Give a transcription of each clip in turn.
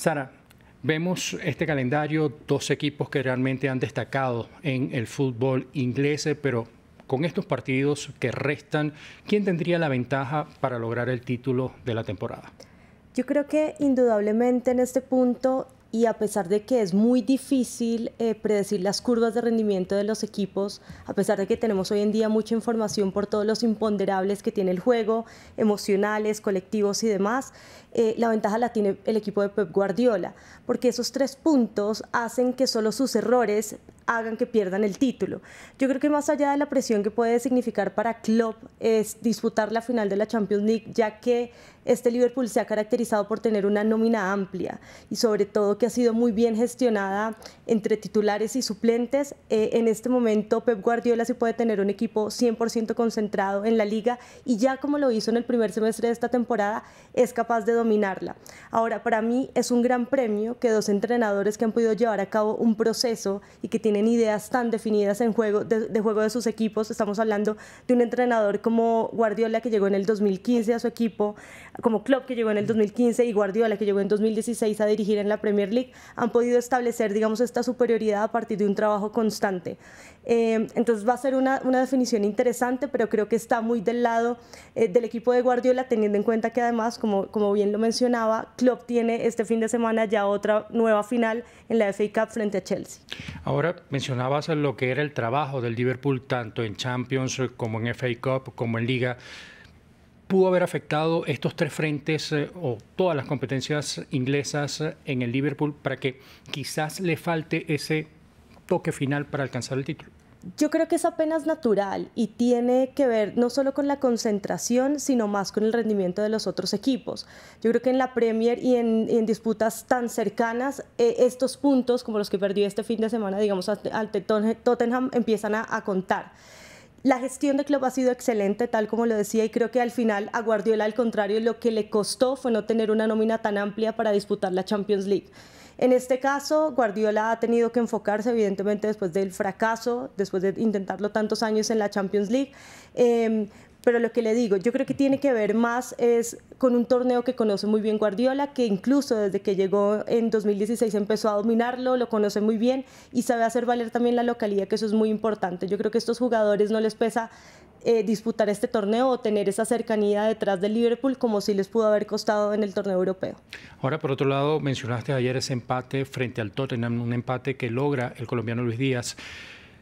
Sara, Vemos este calendario, dos equipos que realmente han destacado en el fútbol inglés, pero con estos partidos que restan, ¿quién tendría la ventaja para lograr el título de la temporada? Yo creo que indudablemente en este punto y a pesar de que es muy difícil eh, predecir las curvas de rendimiento de los equipos, a pesar de que tenemos hoy en día mucha información por todos los imponderables que tiene el juego, emocionales, colectivos y demás, eh, la ventaja la tiene el equipo de Pep Guardiola, porque esos tres puntos hacen que solo sus errores hagan que pierdan el título. Yo creo que más allá de la presión que puede significar para Klopp es disputar la final de la Champions League, ya que este Liverpool se ha caracterizado por tener una nómina amplia y sobre todo que ha sido muy bien gestionada entre titulares y suplentes. Eh, en este momento Pep Guardiola sí puede tener un equipo 100% concentrado en la liga y ya como lo hizo en el primer semestre de esta temporada, es capaz de dominarla. Ahora, para mí es un gran premio que dos entrenadores que han podido llevar a cabo un proceso y que tienen ideas tan definidas en juego, de, juego de sus equipos. Estamos hablando de un entrenador como Guardiola que llegó en el 2015 a su equipo, como Klopp que llegó en el 2015 y Guardiola que llegó en 2016 a dirigir en la Premier League, han podido establecer, digamos, esta superioridad a partir de un trabajo constante. Em, entonces va a ser una, una, definición interesante, pero creo que está muy del lado eh, del equipo de Guardiola, teniendo en cuenta que además, como, como bien lo mencionaba, Klopp tiene este fin de semana ya otra nueva final en la FA Cup frente a Chelsea. Ahora, mencionabas lo que era el trabajo del Liverpool tanto en Champions como en FA Cup, como en Liga. ¿Pudo haber afectado estos tres frentes eh, o todas las competencias inglesas en el Liverpool para que quizás le falte ese toque final para alcanzar el título? Yo creo que es apenas natural y tiene que ver no solo con la concentración, sino más con el rendimiento de los otros equipos. Yo creo que en la Premier y en, disputas tan cercanas, eh, estos puntos, como los que perdió este fin de semana, digamos, ante Tottenham, empiezan a, contar. La gestión del club ha sido excelente, tal como lo decía, y creo que al final a Guardiola, al contrario, lo que le costó fue no tener una nómina tan amplia para disputar la Champions League. En este caso, Guardiola ha tenido que enfocarse, evidentemente, después del fracaso, después de intentarlo tantos años en la Champions League. Em, pero lo que le digo, yo creo que tiene que ver más es con un torneo que conoce muy bien Guardiola, que incluso desde que llegó en 2016 empezó a dominarlo, lo conoce muy bien y sabe hacer valer también la localidad, que eso es muy importante. Yo creo que a estos jugadores no les pesa eh, disputar este torneo o tener esa cercanía detrás del Liverpool como si les pudo haber costado en el torneo europeo. Ahora, por otro lado, mencionaste ayer ese empate frente al Tottenham, un empate que logra el colombiano Luis Díaz.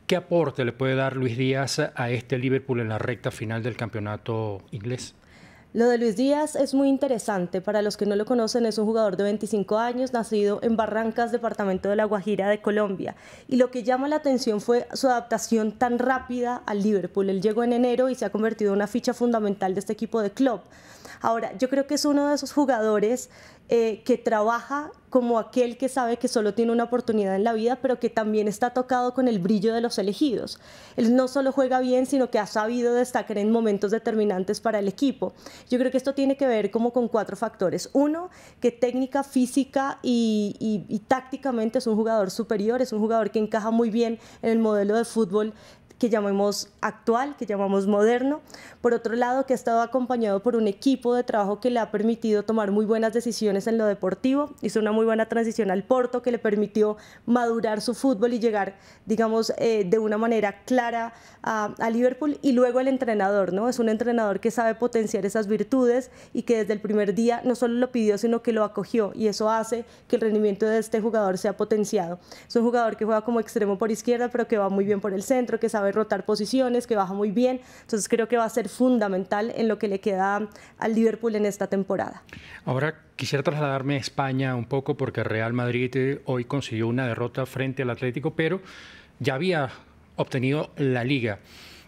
¿Qué aporte le puede dar Luis Díaz a este Liverpool en la recta final del campeonato inglés? Lo de Luis Díaz es muy interesante. Para los que no lo conocen, es un jugador de 25 años, nacido en Barrancas, departamento de La Guajira de Colombia. Y lo que llama la atención fue su adaptación tan rápida al Liverpool. Él llegó en enero y se ha convertido en una ficha fundamental de este equipo de club. Ahora, yo creo que es uno de esos jugadores eh, que trabaja como aquel que sabe que solo tiene una oportunidad en la vida, pero que también está tocado con el brillo de los elegidos. Él no solo juega bien, sino que ha sabido destacar en momentos determinantes para el equipo. Yo creo que esto tiene que ver como con cuatro factores. Uno, que técnica, física y tácticamente es un jugador superior, es un jugador que encaja muy bien en el modelo de fútbol que llamemos actual, que llamamos moderno. Por otro lado, que ha estado acompañado por un equipo de trabajo que le ha permitido tomar muy buenas decisiones en lo deportivo. Hizo una muy buena transición al Porto que le permitió madurar su fútbol y llegar, digamos, eh, de una manera clara a, a Liverpool. Y luego el entrenador, ¿no? Es un entrenador que sabe potenciar esas virtudes y que desde el primer día no solo lo pidió, sino que lo acogió. Y eso hace que el rendimiento de este jugador sea potenciado. Es un jugador que juega como extremo por izquierda, pero que va muy bien por el centro, que sabe derrotar posiciones, que baja muy bien. Entonces creo que va a ser fundamental en lo que le queda al Liverpool en esta temporada. Ahora quisiera trasladarme a España un poco porque Real Madrid eh, hoy consiguió una derrota frente al Atlético, pero ya había obtenido la liga.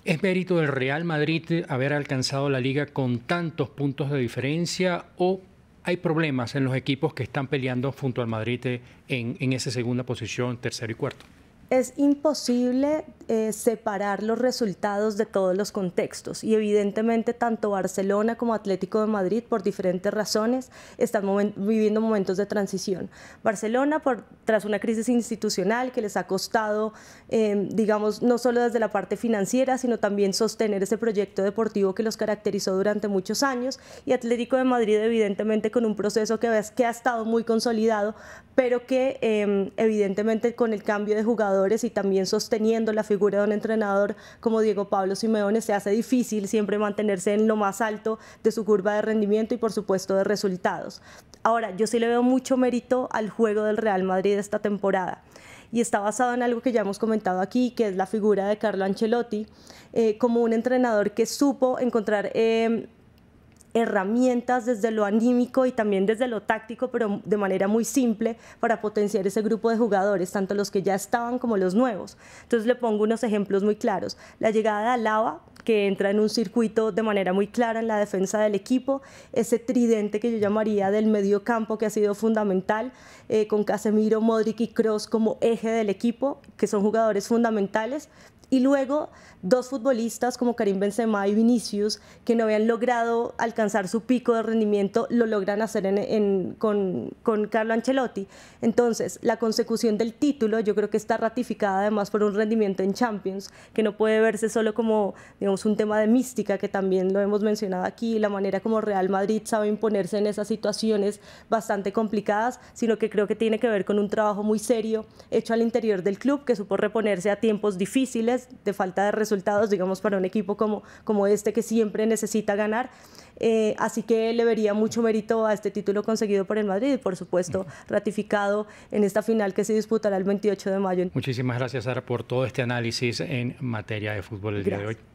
¿Es mérito del Real Madrid eh, haber alcanzado la liga con tantos puntos de diferencia o hay problemas en los equipos que están peleando junto al Madrid eh, en, en esa segunda posición, tercero y cuarto? es imposible eh, separar los resultados de todos los contextos y evidentemente tanto Barcelona como Atlético de Madrid por diferentes razones están viviendo momentos de transición. Barcelona tras una crisis institucional que les ha costado, em, digamos, no solo desde la parte financiera, sino también sostener ese proyecto deportivo que los caracterizó durante muchos años y Atlético de Madrid evidentemente con un proceso que, ha estado muy consolidado, pero que em, evidentemente con el cambio de jugador y también sosteniendo la figura de un entrenador como Diego Pablo Simeone, se hace difícil siempre mantenerse en lo más alto de su curva de rendimiento y por supuesto de resultados. Ahora, yo sí le veo mucho mérito al juego del Real Madrid esta temporada y está basado en algo que ya hemos comentado aquí, que es la figura de Carlo Ancelotti, eh, como un entrenador que supo encontrar... Eh, herramientas desde lo anímico y también desde lo táctico, pero de manera muy simple para potenciar ese grupo de jugadores, tanto los que ya estaban como los nuevos. Entonces le pongo unos ejemplos muy claros. La llegada de Alaba, que entra en un circuito de manera muy clara en la defensa del equipo, ese tridente que yo llamaría del medio campo que ha sido fundamental, eh, con Casemiro, Modric y Cross como eje del equipo, que son jugadores fundamentales, y luego dos futbolistas como Karim Benzema y Vinicius, que no habían logrado alcanzar su pico de rendimiento, lo logran hacer en, con, con Carlo Ancelotti. Entonces, la consecución del título yo creo que está ratificada además por un rendimiento en Champions, que no puede verse solo como, digamos, un tema de mística, que también lo hemos mencionado aquí, la manera como Real Madrid sabe imponerse en esas situaciones bastante complicadas, sino que creo que tiene que ver con un trabajo muy serio hecho al interior del club, que supo reponerse a tiempos difíciles de falta de resultados, digamos, para un equipo como, como este que siempre necesita ganar. Eh, así que le vería mucho mérito a este título conseguido por el Madrid y, por supuesto, ratificado en esta final que se disputará el 28 de mayo. Muchísimas gracias, Sara, por todo este análisis en materia de fútbol el día de hoy.